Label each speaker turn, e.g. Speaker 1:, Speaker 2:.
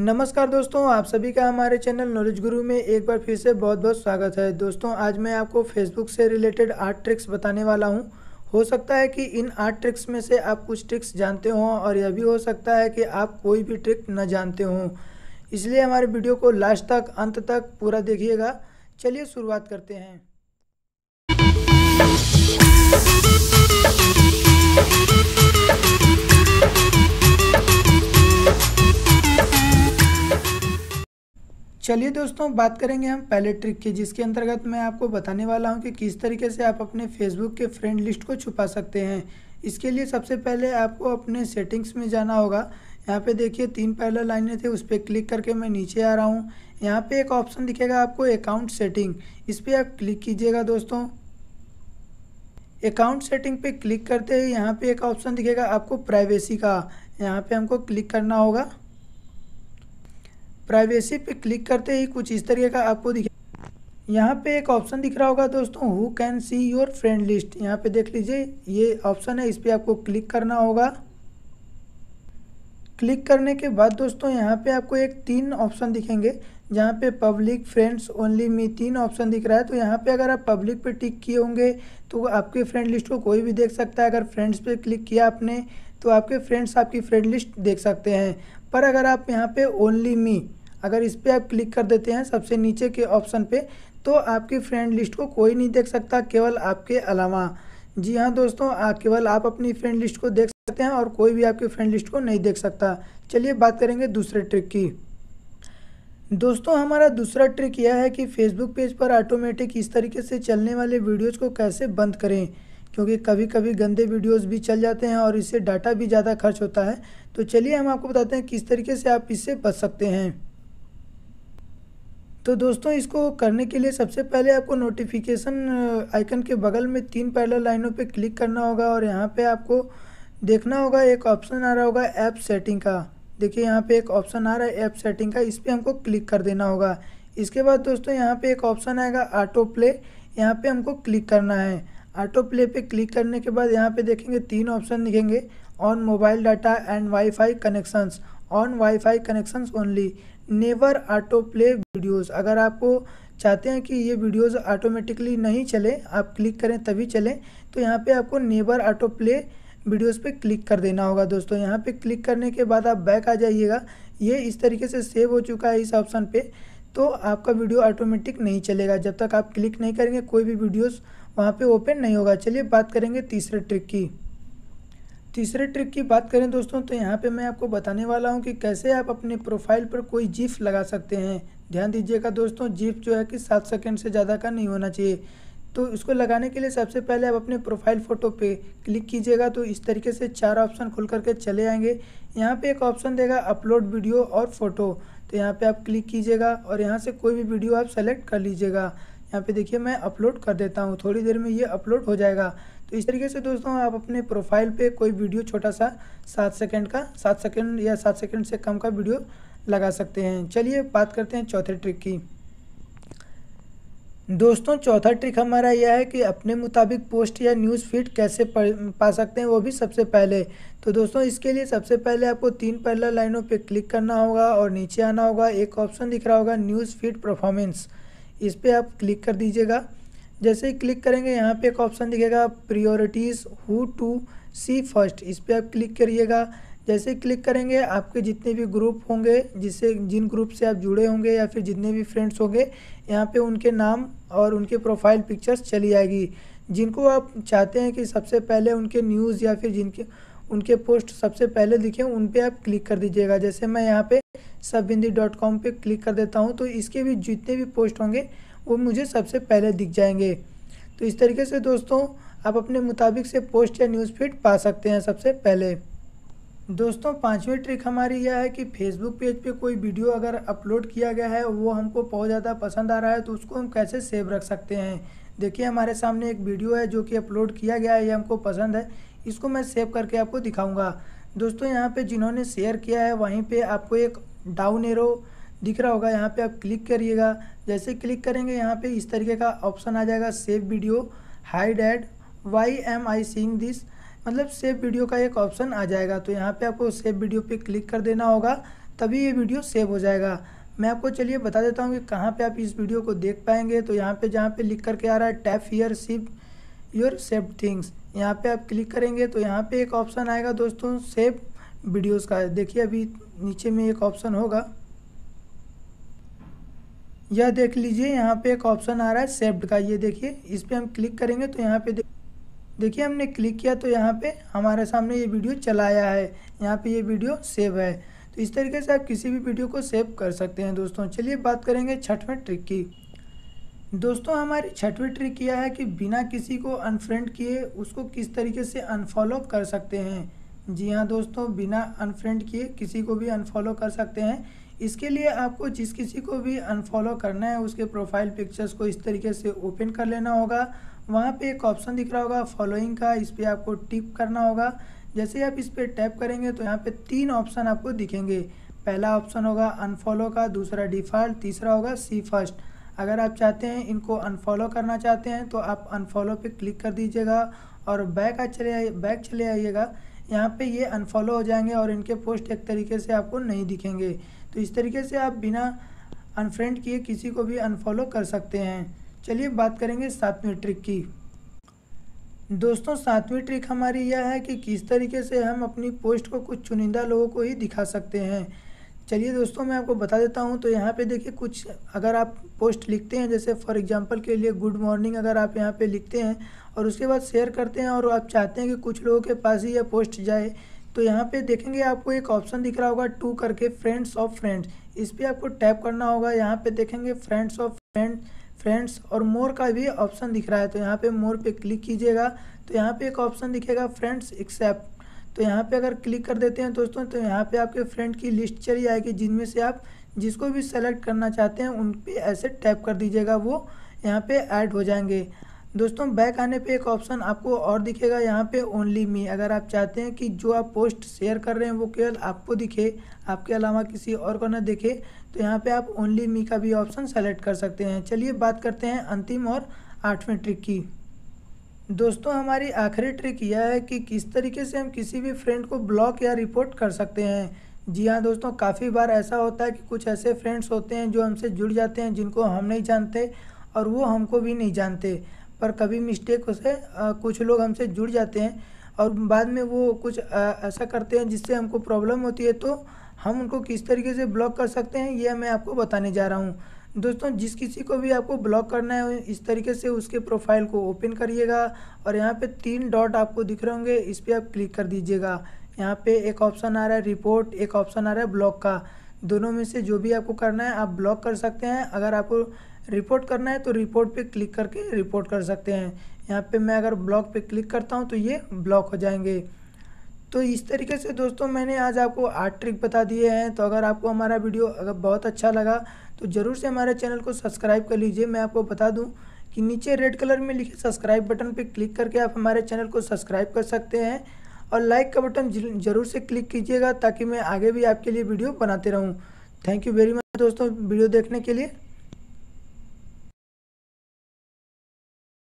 Speaker 1: नमस्कार दोस्तों आप सभी का हमारे चैनल नॉलेज गुरु में एक बार फिर से बहुत बहुत स्वागत है दोस्तों आज मैं आपको फेसबुक से रिलेटेड आठ ट्रिक्स बताने वाला हूं हो सकता है कि इन आठ ट्रिक्स में से आप कुछ ट्रिक्स जानते हों और यह भी हो सकता है कि आप कोई भी ट्रिक न जानते हों इसलिए हमारे वीडियो को लास्ट तक अंत तक पूरा देखिएगा चलिए शुरुआत करते हैं चलिए दोस्तों बात करेंगे हम पहले ट्रिक की जिसके अंतर्गत मैं आपको बताने वाला हूं कि किस तरीके से आप अपने फेसबुक के फ्रेंड लिस्ट को छुपा सकते हैं इसके लिए सबसे पहले आपको अपने सेटिंग्स में जाना होगा यहाँ पे देखिए तीन पहला लाइनें थे उस पर क्लिक करके मैं नीचे आ रहा हूँ यहाँ पे एक ऑप्शन दिखेगा आपको अकाउंट सेटिंग इस पर आप क्लिक कीजिएगा दोस्तों अकाउंट सेटिंग पे क्लिक करते ही यहाँ पे एक ऑप्शन दिखेगा आपको प्राइवेसी का यहाँ पे हमको क्लिक करना होगा प्राइवेसी पे क्लिक करते ही कुछ इस तरीके का आपको दिखे यहाँ पे एक ऑप्शन दिख रहा होगा दोस्तों who can see your friend list यहाँ पे देख लीजिए ये ऑप्शन है इस पर आपको क्लिक करना होगा क्लिक करने के बाद दोस्तों यहाँ पे आपको एक तीन ऑप्शन दिखेंगे जहाँ पे पब्लिक फ्रेंड्स ओनली मी तीन ऑप्शन दिख रहा है तो यहाँ पे अगर आप पब्लिक पे टिक किए होंगे तो आपके फ्रेंड लिस्ट को कोई भी देख सकता है अगर फ्रेंड्स पे क्लिक किया आपने तो आपके फ्रेंड्स आपकी फ्रेंड लिस्ट देख सकते हैं पर अगर आप यहाँ पे ओनली मी अगर इस पर आप क्लिक कर देते हैं सबसे नीचे के ऑप्शन पे तो आपकी फ्रेंड लिस्ट को कोई नहीं देख सकता केवल आपके अलावा जी हाँ दोस्तों केवल आप अपनी फ्रेंड लिस्ट को देख सकते हैं और कोई भी आपकी फ्रेंड लिस्ट को नहीं देख सकता चलिए बात करेंगे दूसरे ट्रिक की दोस्तों हमारा दूसरा ट्रिक यह है कि फेसबुक पेज पर ऑटोमेटिक इस तरीके से चलने वाले वीडियोज़ को कैसे बंद करें क्योंकि कभी कभी गंदे वीडियोस भी चल जाते हैं और इससे डाटा भी ज़्यादा खर्च होता है तो चलिए हम आपको बताते हैं किस तरीके से आप इससे बच सकते हैं तो दोस्तों इसको करने के लिए सबसे पहले आपको नोटिफिकेशन आइकन के बगल में तीन पैरल लाइनों पर क्लिक करना होगा और यहाँ पर आपको देखना होगा एक ऑप्शन आ रहा होगा ऐप सेटिंग का देखिए यहाँ पे एक ऑप्शन आ रहा है ऐप सेटिंग का इस पर हमको क्लिक कर देना होगा इसके बाद दोस्तों यहाँ पे एक ऑप्शन आएगा ऑटो प्ले यहाँ पे हमको क्लिक करना है ऑटो प्ले पे क्लिक करने के बाद यहाँ पे देखेंगे तीन ऑप्शन दिखेंगे on mobile data and wifi connections on wifi connections only never autoplay videos अगर आपको चाहते हैं कि ये वीडियोस ऑटोमेटिकली नहीं चले आप क्लिक करें तभी चलें तो यहाँ पे आपको नेवर ऑटो प्ले वीडियोस पे क्लिक कर देना होगा दोस्तों यहाँ पे क्लिक करने के बाद आप बैक आ जाइएगा ये इस तरीके से सेव हो चुका है इस ऑप्शन पे तो आपका वीडियो ऑटोमेटिक नहीं चलेगा जब तक आप क्लिक नहीं करेंगे कोई भी वीडियोज़ वहाँ पे ओपन नहीं होगा चलिए बात करेंगे तीसरे ट्रिक की तीसरे ट्रिक की बात करें दोस्तों तो यहाँ पे मैं आपको बताने वाला हूँ कि कैसे आप अपने प्रोफाइल पर कोई जिफ लगा सकते हैं ध्यान दीजिएगा दोस्तों जिफ जो है कि सात सेकेंड से ज़्यादा का नहीं होना चाहिए तो इसको लगाने के लिए सबसे पहले आप अपने प्रोफाइल फ़ोटो पे क्लिक कीजिएगा तो इस तरीके से चार ऑप्शन खुल करके चले आएंगे यहाँ पे एक ऑप्शन देगा अपलोड वीडियो और फ़ोटो तो यहाँ पे आप क्लिक कीजिएगा और यहाँ से कोई भी वीडियो आप सेलेक्ट कर लीजिएगा यहाँ पे देखिए मैं अपलोड कर देता हूँ थोड़ी देर में ये अपलोड हो जाएगा तो इस तरीके से दोस्तों आप अपने प्रोफाइल पे कोई वीडियो छोटा सा सात सेकंड का सात सेकंड या सात सेकंड से कम का वीडियो लगा सकते हैं चलिए बात करते हैं चौथे ट्रिक की दोस्तों चौथा ट्रिक हमारा यह है कि अपने मुताबिक पोस्ट या न्यूज़ फीड कैसे पा सकते हैं वो भी सबसे पहले तो दोस्तों इसके लिए सबसे पहले आपको तीन पहला लाइनों पे क्लिक करना होगा और नीचे आना होगा एक ऑप्शन दिख रहा होगा न्यूज़ फीड परफॉर्मेंस इस पर आप क्लिक कर दीजिएगा जैसे ही क्लिक करेंगे यहाँ पे एक ऑप्शन दिखेगा priorities who to see first इस पर आप क्लिक करिएगा जैसे क्लिक करेंगे आपके जितने भी ग्रुप होंगे जिससे जिन ग्रुप से आप जुड़े होंगे या फिर जितने भी फ्रेंड्स होंगे यहाँ पे उनके नाम और उनके प्रोफाइल पिक्चर्स चली आएगी जिनको आप चाहते हैं कि सबसे पहले उनके न्यूज़ या फिर जिनके उनके पोस्ट सबसे पहले दिखें उन पर आप क्लिक कर दीजिएगा जैसे मैं यहाँ पे सब हिंदी डॉट कॉम पर क्लिक कर देता हूँ तो इसके भी जितने भी पोस्ट होंगे वो मुझे सबसे पहले दिख जाएंगे तो इस तरीके से दोस्तों आप अपने मुताबिक से पोस्ट या न्यूज़ फीड पा सकते हैं सबसे पहले दोस्तों पांचवी ट्रिक हमारी यह है कि फेसबुक पेज पे कोई वीडियो अगर अपलोड किया गया है वो हमको बहुत ज़्यादा पसंद आ रहा है तो उसको हम कैसे सेव रख सकते हैं देखिए हमारे सामने एक वीडियो है जो कि अपलोड किया गया है ये हमको पसंद है इसको मैं सेव करके आपको दिखाऊंगा दोस्तों यहाँ पे जिन्होंने शेयर किया है वहीं पे आपको एक डाउन एरो दिख रहा होगा यहाँ पे आप क्लिक करिएगा जैसे क्लिक करेंगे यहाँ पे इस तरीके का ऑप्शन आ जाएगा save video hide ad why am I seeing this मतलब सेव वीडियो का एक ऑप्शन आ जाएगा तो यहाँ पर आपको सेव वीडियो पर क्लिक कर देना होगा तभी ये वीडियो सेव हो जाएगा मैं आपको चलिए बता देता हूँ कि कहाँ पे आप इस वीडियो को देख पाएंगे तो यहाँ पे जहाँ पे लिख करके आ रहा है tap here sip your save things यहाँ पे आप क्लिक करेंगे तो यहाँ पे एक ऑप्शन आएगा दोस्तों सेव वीडियोस का देखिए अभी नीचे में एक ऑप्शन होगा यह देख लीजिए यहाँ पे एक ऑप्शन आ रहा है सेव्ड का ये देखिए इस पर हम क्लिक करेंगे तो यहाँ पे देखिए हमने क्लिक किया तो यहाँ पे हमारे सामने ये वीडियो चलाया है यहाँ पे ये वीडियो सेव है तो इस तरीके से आप किसी भी वीडियो को सेव कर सकते हैं दोस्तों चलिए बात करेंगे छठवें ट्रिक की दोस्तों हमारी छठवीं ट्रिक यह है कि बिना किसी को अनफ्रेंड किए उसको किस तरीके से अनफॉलो कर सकते हैं जी हाँ दोस्तों बिना अनफ्रेंड किए किसी को भी अनफॉलो कर सकते हैं इसके लिए आपको जिस किसी को भी अनफॉलो करना है उसके प्रोफाइल पिक्चर्स को इस तरीके से ओपन कर लेना होगा वहाँ पे एक ऑप्शन दिख रहा होगा फॉलोइंग का इस पर आपको टिप करना होगा जैसे आप इस पर टैप करेंगे तो यहाँ पे तीन ऑप्शन आपको दिखेंगे पहला ऑप्शन होगा अनफॉलो का दूसरा डिफ़ॉल्ट तीसरा होगा सी फर्स्ट अगर आप चाहते हैं इनको अनफॉलो करना चाहते हैं तो आप अनफॉलो पे क्लिक कर दीजिएगा और बैक आ चले आइए बैक चले आइएगा यहाँ पे ये अनफॉलो हो जाएंगे और इनके पोस्ट एक तरीके से आपको नहीं दिखेंगे तो इस तरीके से आप बिना अनफ्रेंड किए किसी को भी अनफॉलो कर सकते हैं चलिए बात करेंगे सातवीं ट्रिक की दोस्तों सातवीं ट्रिक हमारी यह है कि किस तरीके से हम अपनी पोस्ट को कुछ चुनिंदा लोगों को ही दिखा सकते हैं चलिए दोस्तों मैं आपको बता देता हूँ तो यहाँ पे देखिए कुछ अगर आप पोस्ट लिखते हैं जैसे फॉर एग्जांपल के लिए गुड मॉर्निंग अगर आप यहाँ पे लिखते हैं और उसके बाद शेयर करते हैं और आप चाहते हैं कि कुछ लोगों के पास ही यह पोस्ट जाए तो यहाँ पे देखेंगे आपको एक ऑप्शन दिख रहा होगा टू करके फ्रेंड्स ऑफ फ्रेंड्स इस पर आपको टैप करना होगा यहाँ पर देखेंगे फ्रेंड्स ऑफ फ्रेंड फ्रेंड्स और मोर का भी ऑप्शन दिख रहा है तो यहाँ पर मोर पर क्लिक कीजिएगा तो यहाँ पर एक ऑप्शन दिखेगा फ्रेंड्स एक्सेप्ट तो यहाँ पे अगर क्लिक कर देते हैं दोस्तों तो यहाँ पे आपके फ्रेंड की लिस्ट चली आएगी जिनमें से आप जिसको भी सेलेक्ट करना चाहते हैं उन पर ऐसे टैप कर दीजिएगा वो यहाँ पे ऐड हो जाएंगे दोस्तों बैक आने पे एक ऑप्शन आपको और दिखेगा यहाँ पे ओनली मी अगर आप चाहते हैं कि जो आप पोस्ट शेयर कर रहे हैं वो केवल आपको दिखे आपके अलावा किसी और को ना दिखे तो यहाँ पे आप ओनली मी का भी ऑप्शन सेलेक्ट कर सकते हैं चलिए बात करते हैं अंतिम और आठवें ट्रिक की दोस्तों हमारी आखिरी ट्रिक यह है कि किस तरीके से हम किसी भी फ्रेंड को ब्लॉक या रिपोर्ट कर सकते हैं जी हाँ दोस्तों काफ़ी बार ऐसा होता है कि कुछ ऐसे फ्रेंड्स होते हैं जो हमसे जुड़ जाते हैं जिनको हम नहीं जानते और वो हमको भी नहीं जानते पर कभी मिस्टेक से कुछ लोग हमसे जुड़ जाते हैं और बाद में वो कुछ ऐसा करते हैं जिससे हमको प्रॉब्लम होती है तो हम उनको किस तरीके से ब्लॉक कर सकते हैं यह मैं आपको बताने जा रहा हूँ दोस्तों जिस किसी को भी आपको ब्लॉक करना है इस तरीके से उसके प्रोफाइल को ओपन करिएगा और यहाँ पे तीन डॉट आपको दिख रहे होंगे इस पर आप क्लिक कर दीजिएगा यहाँ पे एक ऑप्शन आ रहा है रिपोर्ट एक ऑप्शन आ रहा है ब्लॉक का दोनों में से जो भी आपको करना है आप ब्लॉक कर सकते हैं अगर आपको रिपोर्ट करना है तो रिपोर्ट पर क्लिक करके रिपोर्ट कर सकते हैं यहाँ पर मैं अगर ब्लॉक पर क्लिक करता हूँ तो ये ब्लॉक हो जाएंगे तो इस तरीके से दोस्तों मैंने आज आपको आठ ट्रिक बता दिए हैं तो अगर आपको हमारा वीडियो अगर बहुत अच्छा लगा तो ज़रूर से हमारे चैनल को सब्सक्राइब कर लीजिए मैं आपको बता दूं कि नीचे रेड कलर में लिखे सब्सक्राइब बटन पर क्लिक करके आप हमारे चैनल को सब्सक्राइब कर सकते हैं और लाइक का बटन ज़रूर से क्लिक कीजिएगा ताकि मैं आगे भी आपके लिए वीडियो बनाते रहूँ थैंक यू वेरी मच दोस्तों वीडियो देखने के लिए